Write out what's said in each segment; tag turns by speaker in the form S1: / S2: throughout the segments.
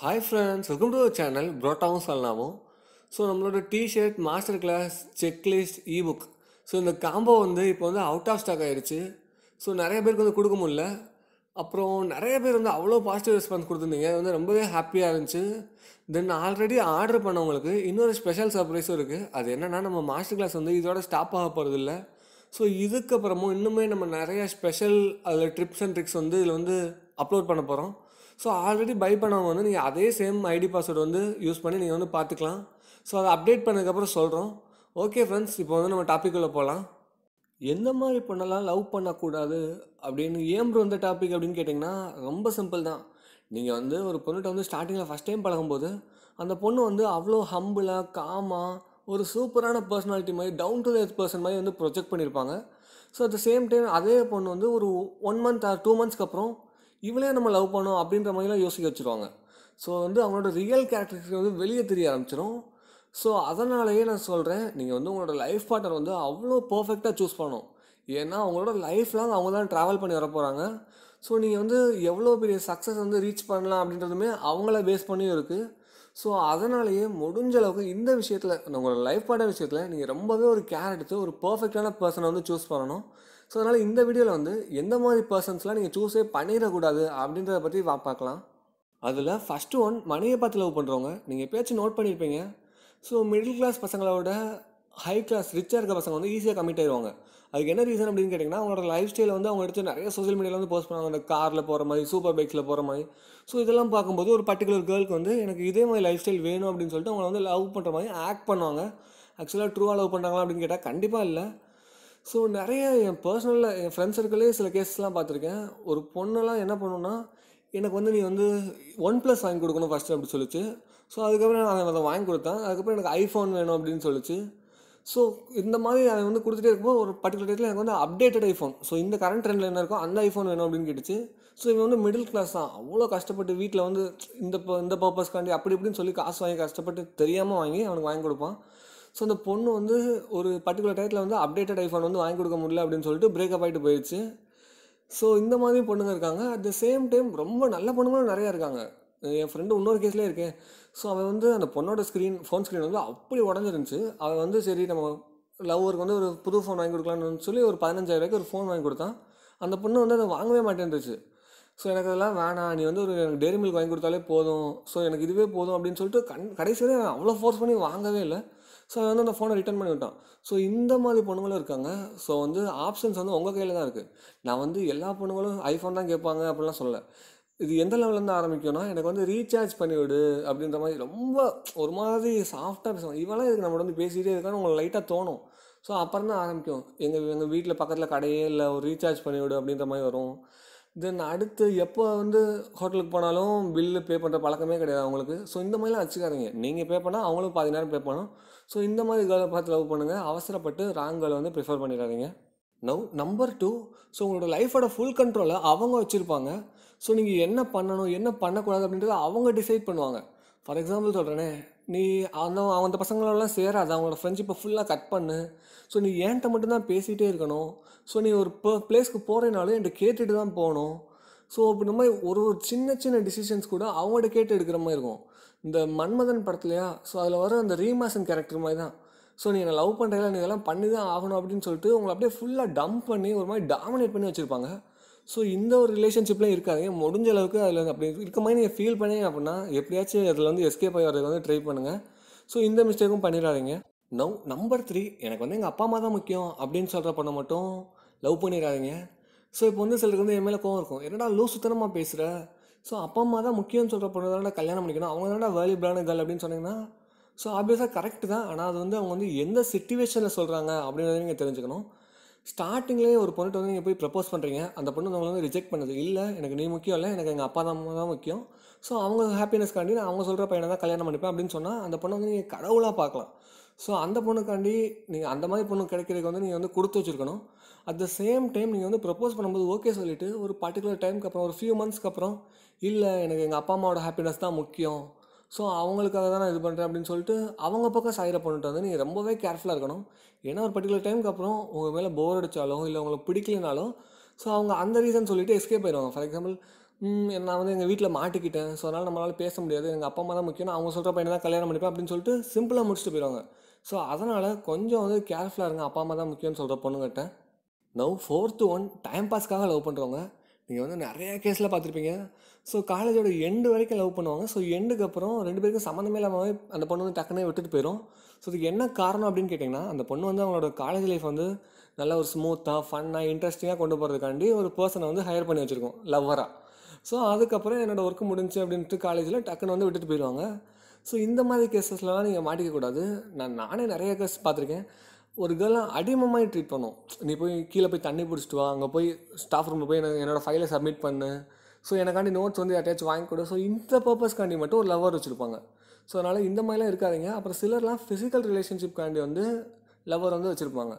S1: hi friends welcome to channel புரோட்டாவும் சொல்லலாமோ so நம்மளோட T-shirt master class checklist e book so இந்த combo வந்து இப்போ வந்து அவுட் ஆஃப் ஸ்டாக் ஆகிடுச்சு ஸோ நிறைய பேருக்கு வந்து கொடுக்க முடில அப்புறம் நிறைய பேர் வந்து அவ்வளோ பாசிட்டிவ் ரெஸ்பான்ஸ் கொடுத்துருந்தீங்க அது வந்து ரொம்பவே ஹாப்பியாக இருந்துச்சு தென் ஆல்ரெடி ஆர்டர் பண்ணவங்களுக்கு இன்னொரு ஸ்பெஷல் சர்ப்ரைஸும் இருக்குது அது என்னென்னா நம்ம மாஸ்டர் கிளாஸ் வந்து இதோட ஸ்டாப் ஆக போகிறது இல்லை ஸோ இதுக்கப்புறமும் இன்னுமே நம்ம நிறைய ஸ்பெஷல் அதில் ட்ரிப்ஸ் அண்ட் ட்ரிக்ஸ் வந்து இதில் வந்து அப்லோட் பண்ண போகிறோம் ஸோ ஆல்ரெடி பை பண்ணவங்க வந்து நீங்கள் அதே சேம் ஐடி பாஸ்வேர்டு வந்து யூஸ் பண்ணி நீங்கள் வந்து பார்த்துக்கலாம் ஸோ அதை அப்டேட் பண்ணதுக்கப்புறம் சொல்கிறோம் ஓகே ஃப்ரெண்ட்ஸ் இப்போ வந்து நம்ம டாப்பிக்குள்ளே போகலாம் எந்த மாதிரி பொண்ணெல்லாம் லவ் பண்ணக்கூடாது அப்படின்னு ஏன் ப்ரோ இந்த டாபிக் அப்படின்னு கேட்டிங்கன்னா ரொம்ப சிம்பிள் தான் நீங்கள் வந்து ஒரு பொண்ணுகிட்ட வந்து ஸ்டார்டிங்கில் ஃபஸ்ட் டைம் பழகும்போது அந்த பொண்ணு வந்து அவ்வளோ ஹம்புலாக காமாக ஒரு சூப்பரான பர்சனாலிட்டி மாதிரி டவுன் டு எர்த் பர்சன் மாதிரி வந்து ப்ரொஜெக்ட் பண்ணியிருப்பாங்க so at the same time அதே பொண்ணு வந்து ஒரு ஒன் மந்த் ஆர் டூ மந்த்ஸ்க்கு அப்புறம் இவளே நம்ம லவ் பண்ணோம் அப்படின்ற மாதிரிலாம் யோசிக்க வச்சுருவாங்க ஸோ வந்து அவங்களோட ரியல் கேரக்டர்ஸ் வந்து வெளியே தெரிய ஆரம்பிச்சிடும் ஸோ அதனாலேயே நான் சொல்கிறேன் நீங்கள் வந்து உங்களோட லைஃப் பார்ட்னர் வந்து அவ்வளோ பர்ஃபெக்டாக சூஸ் பண்ணணும் ஏன்னா அவங்களோட லைஃப்லாம் அவங்க தான் ட்ராவல் பண்ணி வர போகிறாங்க ஸோ நீங்கள் வந்து எவ்வளோ பெரிய சக்ஸஸ் வந்து ரீச் பண்ணலாம் அப்படின்றதுமே அவங்கள பேஸ் பண்ணியும் இருக்குது ஸோ அதனாலேயே முடிஞ்ச அளவுக்கு இந்த விஷயத்தில் உங்களோட லைஃப் பார்ட்னர் விஷயத்தில் நீங்கள் ரொம்பவே ஒரு கேர் எடுத்து ஒரு பர்ஃபெக்டான பர்சனை வந்து சூஸ் பண்ணணும் ஸோ அதனால் இந்த வீடியோவில் வந்து எந்த மாதிரி பர்சன்ஸ்லாம் நீங்கள் சூஸே பண்ணிடக்கூடாது அப்படின்றத பற்றி வா பார்க்கலாம் அதில் ஃபஸ்ட்டு ஒன் மணியை பார்த்து லவ் பண்ணுறவங்க நீங்கள் எப்பயாச்சும் நோட் பண்ணியிருப்பீங்க ஸோ மிடில் கிளாஸ் பசங்களோட ஹை கிளாஸ் ரிச்சாக இருக்க பசங்க வந்து ஈஸியாக கம்மிட் ஆயிடுவாங்க அதுக்கு என்ன ரீசன் அப்படின்னு கேட்டிங்கன்னா அவங்களோட லைஃப் ஸ்டைல் வந்து அவங்க எடுத்து நிறைய சோஷியல் மீடியாவில் வந்து போஸ்ட் பண்ணுவாங்க அந்த காரில் போகிற மாதிரி சூப்பர் பைக்ஸில் போகிற மாதிரி ஸோ இதெல்லாம் பார்க்கும்போது ஒரு பர்டிகுலர் கேர்ளுக்கு வந்து எனக்கு இதே மாதிரி லைஃப் ஸ்டைல் வேணும் அப்படின்னு சொல்லிட்டு அவங்கள வந்து லவ் பண்ணுற மாதிரி ஆக்ட் பண்ணுவாங்க ஆக்சுவலாக ட்ரூவாக லவ் பண்ணுறாங்களா அப்படின்னு கேட்டால் கண்டிப்பாக இல்லை ஸோ நிறைய என் பர்சனலில் என் ஃப்ரெண்ட்ஸ் சர்க்கிளே சில கேஸஸ்லாம் பார்த்துருக்கேன் ஒரு பொண்ணெல்லாம் என்ன பண்ணுன்னா எனக்கு வந்து நீ வந்து ஒன் ப்ளஸ் வாங்கி கொடுக்கணும் ஃபஸ்ட்டு அப்படி சொல்லிச்சு ஸோ அதுக்கப்புறம் நான் அதை வாங்கி கொடுத்தேன் அதுக்கப்புறம் எனக்கு ஐஃபோன் வேணும் அப்படின்னு சொல்லிச்சு ஸோ இந்த மாதிரி அதை வந்து கொடுத்துட்டே இருக்கும்போது ஒரு பர்டிகுலர் டேட்டில் எனக்கு வந்து அப்டேட்டட் ஐஃபோன் ஸோ இந்த கரண்ட் ட்ரெண்டில் என்ன இருக்கோ அந்த ஐஃபோன் வேணும் அப்படின்னு கேட்டுச்சு ஸோ இவன் வந்து மிடில் கிளாஸ் தான் அவ்வளோ கஷ்டப்பட்டு வீட்டில் வந்து இந்த இந்த பர்பஸ்க்காண்டி அப்படி இப்படின்னு சொல்லி காசு வாங்கி கஷ்டப்பட்டு தெரியாமல் வாங்கி அவனுக்கு வாங்கி கொடுப்பான் ஸோ அந்த பொண்ணு வந்து ஒரு பர்டிகுலர் டயத்தில் வந்து அப்டேட்டட் ஐஃபோன் வந்து வாங்கி கொடுக்க முடியல அப்படின்னு சொல்லிட்டு பிரேக்கப் ஆகிட்டு போயிடுச்சு ஸோ இந்த மாதிரி பொண்ணுங்க இருக்காங்க அட் த சேம் டைம் ரொம்ப நல்ல பொண்ணுங்களும் நிறையா இருக்காங்க என் ஃப்ரெண்டு இன்னொரு கேஸ்லேயே இருக்கேன் ஸோ அவன் வந்து அந்த பொண்ணோட ஸ்க்ரீன் ஃபோன் ஸ்க்ரீன் வந்து அப்படி உடஞ்சிருந்துச்சு அவன் வந்து சரி நம்ம லவ்வருக்கு வந்து ஒரு புது ஃபோன் வாங்கி கொடுக்கலான்னு சொல்லி ஒரு பதினஞ்சாயிரூவாய்க்கு ஒரு ஃபோன் வாங்கி கொடுத்தான் அந்த பொண்ணு வந்து அதை வாங்கவே மாட்டேன்ருச்சு ஸோ எனக்கு அதெல்லாம் வேணாம் நீ வந்து ஒரு எனக்கு டெய்ரி மில்க் வாங்கி கொடுத்தாலே போதும் ஸோ எனக்கு இதுவே போதும் அப்படின்னு சொல்லிட்டு கண் கடைசியாக அவ்வளோ ஃபோர்ஸ் பண்ணி வாங்கவே இல்லை ஸோ வந்து அந்த ஃபோனை ரிட்டர்ன் பண்ணிவிட்டான் ஸோ இந்த மாதிரி பொண்ணுங்களும் இருக்காங்க ஸோ வந்து ஆப்ஷன்ஸ் வந்து உங்கள் கையில் தான் இருக்குது நான் வந்து எல்லா பொண்ணுங்களும் ஐஃபோன் தான் கேட்பாங்க அப்படிலாம் சொல்லலை இது எந்த லெவலேருந்து ஆரம்பிக்கும்னா எனக்கு வந்து ரீசார்ஜ் பண்ணிவிடு அப்படின்ற மாதிரி ரொம்ப ஒரு மாதிரி சாஃப்டாக பேசுவாங்க இவெல்லாம் இதுக்கு நம்மளோட வந்து பேசிகிட்டே இருக்கான்னு உங்களுக்கு லைட்டாக தோணும் ஸோ அப்புறம் தான் ஆரம்பிக்கும் எங்கள் எங்கள் வீட்டில் பக்கத்தில் கடையே இல்லை ஒரு ரீசார்ஜ் பண்ணிவிடு அப்படின்ற மாதிரி வரும் தென் அடுத்து எப்போ வந்து ஹோட்டலுக்கு போனாலும் பில்லு பே பண்ணுற பழக்கமே கிடையாது அவங்களுக்கு ஸோ இந்த மாதிரிலாம் வச்சுக்காதீங்க நீங்கள் பே பண்ணால் அவங்களும் பாதி நேரம் பே பண்ணணும் ஸோ இந்த மாதிரி கேர்ளை பார்த்து லவ் பண்ணுங்கள் அவசரப்பட்டு ராங் கேர்ளை வந்து ப்ரிஃபர் பண்ணிடாதீங்க நவ் நம்பர் டூ ஸோ உங்களோட லைஃபோட ஃபுல் கண்ட்ரோலை அவங்க வச்சுருப்பாங்க ஸோ நீங்கள் என்ன பண்ணணும் என்ன பண்ணக்கூடாது அப்படின்றத அவங்க டிசைட் பண்ணுவாங்க ஃபார் எக்ஸாம்பிள் சொல்கிறேனே நீ அந்த அந்த பசங்களெல்லாம் சேராது அவங்களோட ஃப்ரெண்ட்ஷிப்பை ஃபுல்லாக கட் பண்ணு ஸோ நீ ஏன்ட்ட மட்டும்தான் பேசிகிட்டே இருக்கணும் ஸோ நீ ஒரு பிளேஸ்க்கு போகிறேனாலும் என்கிட்ட கேட்டுட்டு தான் போகணும் ஸோ அப்படி மாதிரி ஒரு ஒரு சின்ன சின்ன டிசிஷன்ஸ் கூட அவங்கள்ட்ட கேட்டு எடுக்கிற மாதிரி இருக்கும் இந்த மன்மதன் படத்துலையா ஸோ அதில் வர அந்த ரீமாசன் கேரக்டர் மாதிரி தான் ஸோ நீ என்னை லவ் பண்ணுறீங்களா நீ இதெல்லாம் பண்ணி தான் ஆகணும் அப்படின்னு சொல்லிட்டு உங்களை அப்படியே ஃபுல்லாக டம்ப் பண்ணி ஒரு மாதிரி டாமினேட் பண்ணி வச்சுருப்பாங்க ஸோ இந்த ஒரு ரிலேஷன்ஷிப்லாம் இருக்காதுங்க முடிஞ்ச அளவுக்கு அதில் வந்து அப்படி இருக்க மாதிரி நீங்கள் ஃபீல் பண்ணீங்க அப்படின்னா எப்படியாச்சும் அதில் வந்து எஸ்கேப் ஆகி வரதுக்கு வந்து ட்ரை பண்ணுங்கள் ஸோ இந்த மிஸ்டேக்கும் பண்ணிடாதீங்க நவ் நம்பர் த்ரீ எனக்கு வந்து எங்கள் அப்பா அம்மா தான் முக்கியம் அப்படின்னு சொல்கிற பண்ண மட்டும் லவ் பண்ணிடாதீங்க ஸோ இப்போ வந்து சிலருக்கு வந்து என் மேலே கோவம் இருக்கும் என்னடா லூசுத்தனமாக பேசுகிற ஸோ அப்பா அம்மா தான் முக்கியம்னு சொல்கிற பொண்ணு தானே கல்யாணம் பண்ணிக்கணும் அவங்க தானே வேல்யூபிளான கேர்ள் அப்படின்னு சொன்னீங்கன்னா ஸோ ஆப்வியஸாக கரெக்டு தான் ஆனால் அது வந்து அவங்க வந்து எந்த சுச்சுவேஷனில் சொல்கிறாங்க அப்படின்றத நீங்கள் தெரிஞ்சுக்கணும் ஸ்டார்டிங்லேயே ஒரு பொண்ணு வந்து நீங்கள் போய் ப்ரப்போஸ் பண்ணுறீங்க அந்த பொண்ணு உங்களை வந்து ரிஜெக்ட் பண்ணுது இல்லை எனக்கு நீ முக்கியம் இல்லை எனக்கு எங்கள் அப்பா தான் தான் முக்கியம் ஸோ அவங்க ஹாப்பினஸ்க்காண்டி நான் அவங்க சொல்கிற பையனை தான் கல்யாணம் பண்ணிப்பேன் அப்படின்னு சொன்னால் அந்த பொண்ணை வந்து நீங்கள் கடவுளாக பார்க்கலாம் ஸோ அந்த பொண்ணுக்காண்டி நீங்கள் அந்த மாதிரி பொண்ணு கிடைக்கிறதுக்கு வந்து நீங்கள் வந்து கொடுத்து வச்சுருக்கணும் அட் த சேம் டைம் நீங்கள் வந்து ப்ரப்போஸ் பண்ணும்போது ஓகே சொல்லிவிட்டு ஒரு பர்டிகுலர் டைமுக்கு அப்புறம் ஒரு ஃபியூ மந்த்ஸ்க்கு அப்புறம் இல்லை எனக்கு எங்கள் அப்பா அம்மாவோட ஹாப்பினஸ் தான் முக்கியம் ஸோ அவங்களுக்காக தான் நான் இது பண்ணுறேன் அப்படின்னு சொல்லிட்டு அவங்க பக்கம் சாயிரை பண்ணிட்டு வந்து நீங்கள் ரொம்பவே கேர்ஃபுல்லாக இருக்கணும் ஏன்னா ஒரு பர்டிகுலர் டைமுக்கு அப்புறம் உங்கள் மேலே போர் அடித்தாலும் இல்லை உங்களுக்கு பிடிக்கலனாலும் ஸோ அவங்க அந்த ரீசன் சொல்லிவிட்டு எஸ்கேப் ஆயிடுவாங்க ஃபார் எக்ஸாம்பிள் நான் வந்து எங்கள் வீட்டில் மாட்டிக்கிட்டேன் ஸோ அதனால் நம்மளால் பேச முடியாது எங்கள் அப்பா அம்மா தான் முக்கியம் அவங்க சொல்கிற பையனை தான் கல்யாணம் பண்ணிப்பேன் அப்படின்னு சொல்லிட்டு சிம்பிளாக முடிச்சுட்டு போயிடுவாங்க ஸோ அதனால் கொஞ்சம் வந்து கேர்ஃபுல்லாக இருங்க அப்பா அம்மா தான் முக்கியம்னு சொல்கிற பொண்ணுங்கிட்ட நவ் ஃபோர்த்து ஒன் டைம் பாஸ்க்காக லவ் பண்ணுறவங்க நீங்கள் வந்து நிறையா கேஸில் பார்த்துருப்பீங்க ஸோ காலேஜோட எண்டு வரைக்கும் லவ் பண்ணுவாங்க ஸோ எண்டுக்கு அப்புறம் ரெண்டு பேருக்கும் சம்மந்தமே இல்லாமல் அந்த பொண்ணு வந்து டக்குனே விட்டுட்டு போயிடும் ஸோ இதுக்கு என்ன காரணம் அப்படின்னு கேட்டிங்கன்னா அந்த பொண்ணு வந்து அவங்களோட காலேஜ் லைஃப் வந்து நல்லா ஒரு ஸ்மூத்தாக ஃபன்னாக இன்ட்ரெஸ்டிங்காக கொண்டு போகிறதுக்காண்டி ஒரு பர்சனை வந்து ஹையர் பண்ணி வச்சுருக்கோம் லவ்வராக ஸோ அதுக்கப்புறம் என்னோடய ஒர்க்கு முடிஞ்சு அப்படின்ட்டு காலேஜில் டக்குன்னு வந்து விட்டுட்டு போயிடுவாங்க ஸோ இந்த மாதிரி கேசஸ்லாம் நீங்கள் மாட்டிக்கக்கூடாது நான் நானே நிறைய கேஸ் பார்த்துருக்கேன் ஒரு கேர்லாம் அடிமை மாதிரி ட்ரீட் பண்ணும் நீ போய் கீழே போய் தண்ணி பிடிச்சிட்டு வா அங்கே போய் ஸ்டாஃப் ரூமில் போய் என்ன என்னோடய ஃபைலை சப்மிட் பண்ணு ஸோ எனக்காண்டி நோட்ஸ் வந்து அட்டாச் வாங்கி கொடு ஸோ இந்த பர்பஸ்க்காண்டி மட்டும் ஒரு லவ்வர் வச்சுருப்பாங்க ஸோ அதனால் இந்த மாதிரிலாம் இருக்காதிங்க அப்புறம் சிலர்லாம் ஃபிசிக்கல் ரிலேஷன்ஷிப்காண்டி வந்து லவ்வர் வந்து வச்சுருப்பாங்க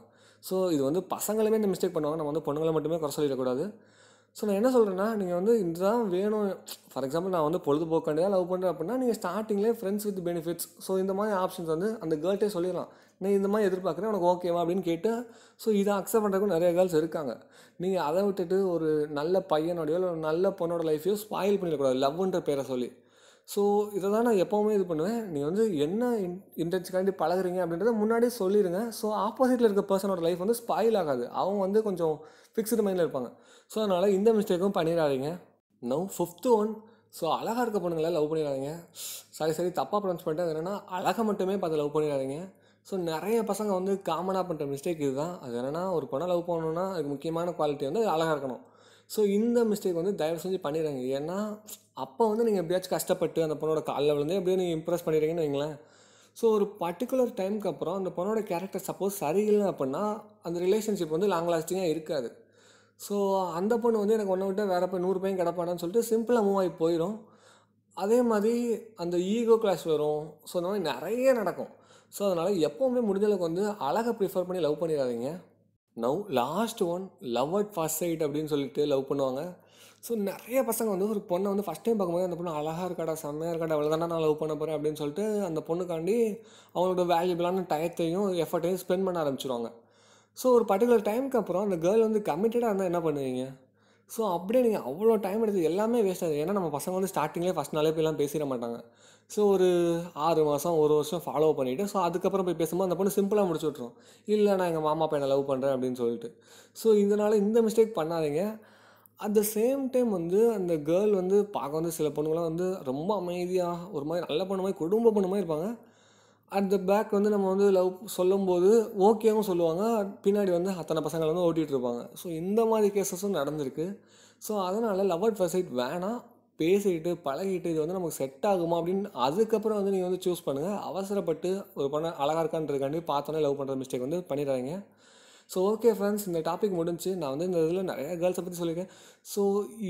S1: ஸோ இது வந்து பசங்களுமே இந்த மிஸ்டேக் பண்ணுவாங்க நம்ம வந்து பொண்ணுங்களை மட்டுமே குறை சொல்லிடக்கூடாது ஸோ நான் என்ன சொல்கிறேன்னா நீங்கள் வந்து இதுதான் வேணும் ஃபார் எக்ஸாம்பிள் நான் வந்து பொழுதுபோக்காண்டி தான் லவ் பண்ணுறேன் அப்படின்னா நீங்கள் ஸ்டார்டிங்லேயே ஃப்ரெண்ட்ஸ் வித் பெனிஃபிட்ஸ் ஸோ இந்த மாதிரி ஆப்ஷன்ஸ் வந்து அந்த கேர்ட்டே சொல்லிடலாம் நீ இந்த மாதிரி எதிர்பார்க்குறேன் உனக்கு ஓகேவா அப்படின்னு கேட்டு ஸோ இதை அக்செப்ட் பண்ணுறதுக்கும் நிறைய கேர்ள்ஸ் இருக்காங்க நீங்கள் அதை விட்டுட்டு ஒரு நல்ல பையனோடையோ இல்லை ஒரு நல்ல பொண்ணோட லைஃப்பையோ ஸ்பாயில் பண்ணிடக்கூடாது லவ்ன்ற பேரை சொல்லி ஸோ இதை தான் நான் எப்போவுமே இது பண்ணுவேன் நீங்கள் வந்து என்ன இன் இன்டென்ஷனுக்காண்டி பழகுறீங்க அப்படின்றத முன்னாடியே சொல்லிடுங்க ஸோ ஆப்போசிட்டில் இருக்க பர்சனோட லைஃப் வந்து ஸ்பாயில் ஆகாது அவங்க வந்து கொஞ்சம் ஃபிக்ஸ்டு மைண்டில் இருப்பாங்க ஸோ அதனால் இந்த மிஸ்டேக்கும் பண்ணிடாதீங்க நோ ஃபிஃப்த்து ஒன் ஸோ அழகாக இருக்க பொண்ணுங்களை லவ் பண்ணிடாதீங்க சரி சரி தப்பாக ப்ரொனவுன்ஸ் பண்ணிட்டு அது என்னென்னா அழகாக மட்டுமே பார்த்து லவ் பண்ணிடாதீங்க ஸோ நிறைய பசங்க வந்து காமனாக பண்ணுற மிஸ்டேக் இதுதான் அது என்னென்னா ஒரு பொண்ணை லவ் பண்ணணுன்னா அதுக்கு முக்கியமான குவாலிட்டி வந்து அழகாக இருக்கணும் ஸோ இந்த மிஸ்டேக் வந்து தயவு செஞ்சு பண்ணிடுறாங்க ஏன்னா அப்போ வந்து நீங்கள் எப்படியாச்சும் கஷ்டப்பட்டு அந்த பொண்ணோட காலில் விழுந்து எப்படியும் நீங்கள் இம்ப்ரெஸ் பண்ணிடுறீங்கன்னு வைங்களேன் ஸோ ஒரு பர்டிகுலர் டைமுக்கு அப்புறம் அந்த பொண்ணோட கேரக்டர் சப்போஸ் சரியில்லை அப்படின்னா அந்த ரிலேஷன்ஷிப் வந்து லாங் லாஸ்டிங்காக இருக்காது ஸோ அந்த பொண்ணு வந்து எனக்கு ஒன்றை விட்டு வேறு போய் நூறு பையன் கிடப்பாடான்னு சொல்லிட்டு சிம்பிளாக மூவ் ஆகி போயிடும் அதே மாதிரி அந்த ஈகோ கிளாஸ் வரும் ஸோ இந்த மாதிரி நிறைய நடக்கும் ஸோ அதனால் எப்போவுமே முடிஞ்சளவுக்கு வந்து அழகை ப்ரிஃபர் பண்ணி லவ் பண்ணிடாதீங்க now last one love at first sight அப்படின்னு சொல்லிட்டு லவ் பண்ணுவாங்க ஸோ நிறைய பசங்க வந்து ஒரு பொண்ணை வந்து ஃபஸ்ட் டைம் பார்க்கும்போது அந்த பொண்ணு அழகாக இருக்காடா செம்மையாக இருக்காடா அவ்வளோதானா நான் லவ் பண்ண போகிறேன் அப்படின்னு சொல்லிட்டு அந்த பொண்ணுக்காண்டி அவங்களோட வேல்யூபிளான டயத்தையும் எஃபர்ட்டையும் ஸ்பெண்ட் பண்ண ஆரம்பிச்சிருவாங்க ஸோ ஒரு பர்டிகுலர் டைமுக்கு அப்புறம் அந்த கேர்ள் வந்து கமிட்டடாக இருந்தால் என்ன பண்ணுவீங்க ஸோ அப்படியே நீங்கள் அவ்வளோ டைம் எடுத்து எல்லாமே வேஸ்ட் ஆகுது ஏன்னா நம்ம பசங்க வந்து ஸ்டார்டிங்லேயே ஃபஸ்ட் நாளே எல்லாம் பேசிட மாட்டாங்க ஸோ ஒரு ஆறு மாதம் ஒரு வருஷம் ஃபாலோ பண்ணிவிட்டு ஸோ அதுக்கப்புறம் போய் பேசும்போது அந்த பொண்ணு சிம்பிளாக முடிச்சு விட்ருவோம் இல்லை நான் எங்கள் மாமா பையனை லவ் பண்ணுறேன் அப்படின்னு சொல்லிட்டு ஸோ இதனால் இந்த மிஸ்டேக் பண்ணாதீங்க அட் த சேம் டைம் வந்து அந்த கேர்ள் வந்து பார்க்க வந்து சில பொண்ணுங்களாம் வந்து ரொம்ப அமைதியாக ஒரு மாதிரி நல்ல பொண்ணு மாதிரி குடும்ப பொண்ணு மாதிரி இருப்பாங்க அட் த பேக் வந்து நம்ம வந்து லவ் சொல்லும்போது ஓகேவும் சொல்லுவாங்க பின்னாடி வந்து அத்தனை பசங்களை வந்து ஓட்டிகிட்டு இருப்பாங்க ஸோ இந்த மாதிரி கேசஸும் நடந்திருக்கு ஸோ அதனால் லவ் அட் ஃபர்ஸ்ட் சைட் வேணாம் பேசிக்கிட்டு பழகிட்டு இது வந்து நமக்கு செட் ஆகுமா அப்படின்னு அதுக்கப்புறம் வந்து நீங்கள் வந்து சூஸ் பண்ணுங்கள் அவசரப்பட்டு ஒரு பண்ண அழகாக இருக்கான்றதுக்காண்டி பார்த்தோன்னே லவ் பண்ணுற மிஸ்டேக் வந்து பண்ணிடுறாங்க ஸோ ஓகே ஃப்ரெண்ட்ஸ் இந்த டாபிக் முடிஞ்சு நான் வந்து இந்த இதில் நிறைய கேர்ள்ஸை பற்றி சொல்லியிருக்கேன் ஸோ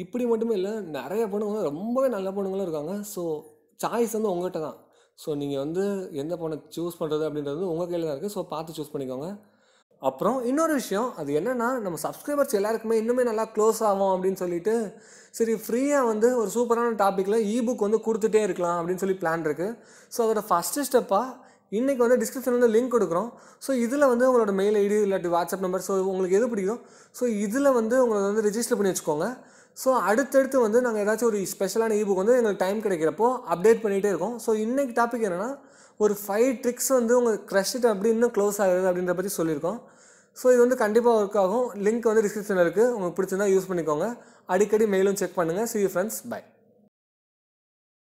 S1: இப்படி மட்டுமே இல்லை நிறைய பொண்ணுங்க ரொம்பவே நல்ல பொண்ணுங்களும் இருக்காங்க ஸோ சாய்ஸ் வந்து உங்கள்கிட்ட தான் ஸோ நீங்கள் வந்து எந்த பொண்ணை சூஸ் பண்ணுறது அப்படின்றது உங்கள் கையில் தான் இருக்குது ஸோ பார்த்து சூஸ் பண்ணிக்கோங்க அப்புறம் இன்னொரு விஷயம் அது என்னென்னா நம்ம சப்ஸ்கிரைபர்ஸ் எல்லாருக்குமே இன்னுமே நல்லா க்ளோஸ் ஆகும் அப்படின்னு சொல்லிட்டு சரி ஃப்ரீயாக வந்து ஒரு சூப்பரான டாப்பிக்கில் இ புக் வந்து கொடுத்துட்டே இருக்கலாம் அப்படின்னு சொல்லி பிளான் இருக்குது ஸோ அதோட ஃபஸ்ட்டு ஸ்டெப்பாக இன்றைக்கி வந்து டிஸ்கிரிப்ஷனில் வந்து லிங்க் கொடுக்குறோம் ஸோ இதில் வந்து உங்களோட மெயில் ஐடி இல்லாட்டி வாட்ஸ்அப் நம்பர் ஸோ உங்களுக்கு எது பிடிக்கும் ஸோ இதில் வந்து உங்களை வந்து ரிஜிஸ்டர் பண்ணி வச்சுக்கோங்க ஸோ அடுத்தடுத்து வந்து நாங்கள் ஏதாச்சும் ஒரு ஸ்பெஷலான ஈபுக் வந்து எங்களுக்கு டைம் கிடைக்கிறப்போ அப்டேட் பண்ணிகிட்டே இருக்கோம் ஸோ இன்றைக்கி டாபிக் என்னென்னா ஒரு ஃபைவ் ட்ரிக்ஸ் வந்து உங்கள் க்ரஷ்ட்டு அப்படி இன்னும் க்ளோஸ் ஆகுது அப்படின்ற பற்றி சொல்லியிருக்கோம் ஸோ இது வந்து கண்டிப்பாக ஒர்க் ஆகும் லிங்க் வந்து டிஸ்கிரிப்ஷனில் இருக்குது உங்களுக்கு பிடிச்சிருந்தா யூஸ் பண்ணிக்கோங்க அடிக்கடி மெயிலும் செக் பண்ணுங்கள் சி ஃப்ரெண்ட்ஸ் பை